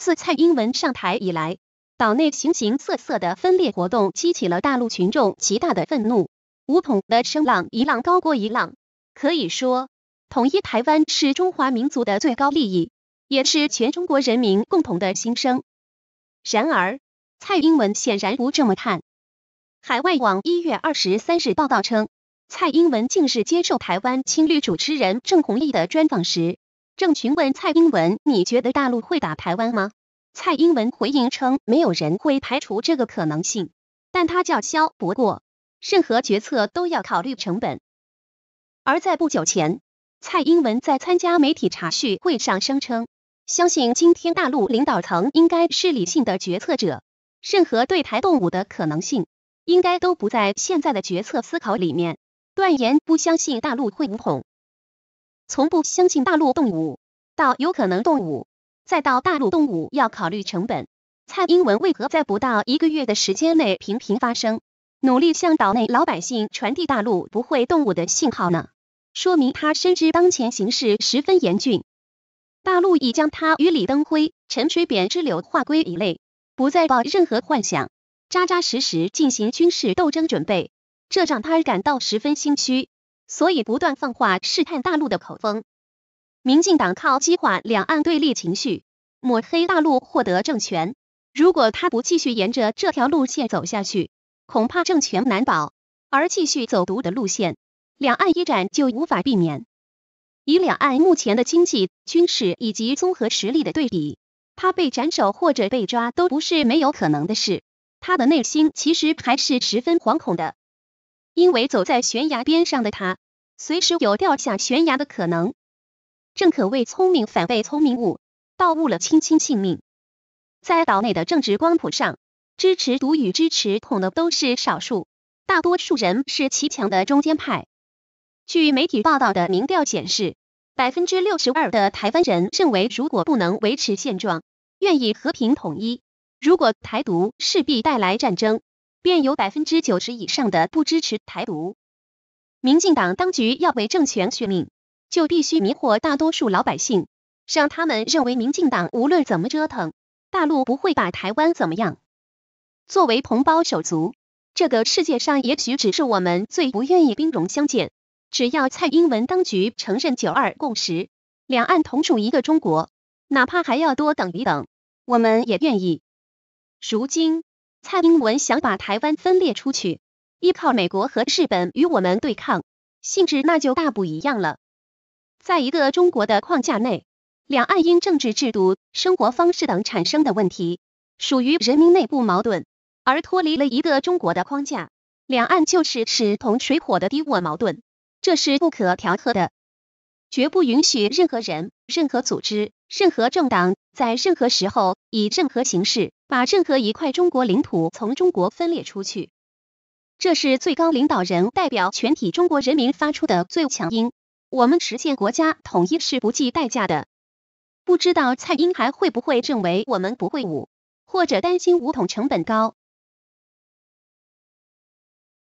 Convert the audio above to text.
自蔡英文上台以来，岛内形形色色的分裂活动激起了大陆群众极大的愤怒，五统的声浪一浪高过一浪。可以说，统一台湾是中华民族的最高利益，也是全中国人民共同的心声。然而，蔡英文显然不这么看。海外网一月二十三日报道称，蔡英文近日接受台湾青绿主持人郑弘毅的专访时。郑群问蔡英文：“你觉得大陆会打台湾吗？”蔡英文回应称：“没有人会排除这个可能性，但他叫嚣不过，任何决策都要考虑成本。”而在不久前，蔡英文在参加媒体茶叙会上声称：“相信今天大陆领导层应该是理性的决策者，任何对台动武的可能性，应该都不在现在的决策思考里面。”断言不相信大陆会武统。从不相信大陆动武，到有可能动武，再到大陆动武要考虑成本，蔡英文为何在不到一个月的时间内频频发声，努力向岛内老百姓传递大陆不会动武的信号呢？说明他深知当前形势十分严峻，大陆已将他与李登辉、陈水扁之流划归一类，不再抱任何幻想，扎扎实实进行军事斗争准备，这让他感到十分心虚。所以不断放话试探大陆的口风，民进党靠激化两岸对立情绪，抹黑大陆获得政权。如果他不继续沿着这条路线走下去，恐怕政权难保；而继续走毒的路线，两岸一战就无法避免。以两岸目前的经济、军事以及综合实力的对比，他被斩首或者被抓都不是没有可能的事。他的内心其实还是十分惶恐的。因为走在悬崖边上的他，随时有掉下悬崖的可能。正可谓聪明反被聪明误，倒误了亲亲性命。在岛内的政治光谱上，支持独与支持统的都是少数，大多数人是极强的中间派。据媒体报道的民调显示，百分之六十二的台湾人认为，如果不能维持现状，愿意和平统一；如果台独，势必带来战争。便有百分之九十以上的不支持台独。民进党当局要为政权续命，就必须迷惑大多数老百姓，让他们认为民进党无论怎么折腾，大陆不会把台湾怎么样。作为同胞手足，这个世界上也许只是我们最不愿意兵戎相见。只要蔡英文当局承认九二共识，两岸同属一个中国，哪怕还要多等一等，我们也愿意。如今。蔡英文想把台湾分裂出去，依靠美国和日本与我们对抗，性质那就大不一样了。在一个中国的框架内，两岸因政治制度、生活方式等产生的问题，属于人民内部矛盾；而脱离了一个中国的框架，两岸就是势同水火的敌我矛盾，这是不可调和的，绝不允许任何人、任何组织。任何政党在任何时候以任何形式把任何一块中国领土从中国分裂出去，这是最高领导人代表全体中国人民发出的最强音。我们实现国家统一是不计代价的。不知道蔡英还会不会认为我们不会武，或者担心武统成本高？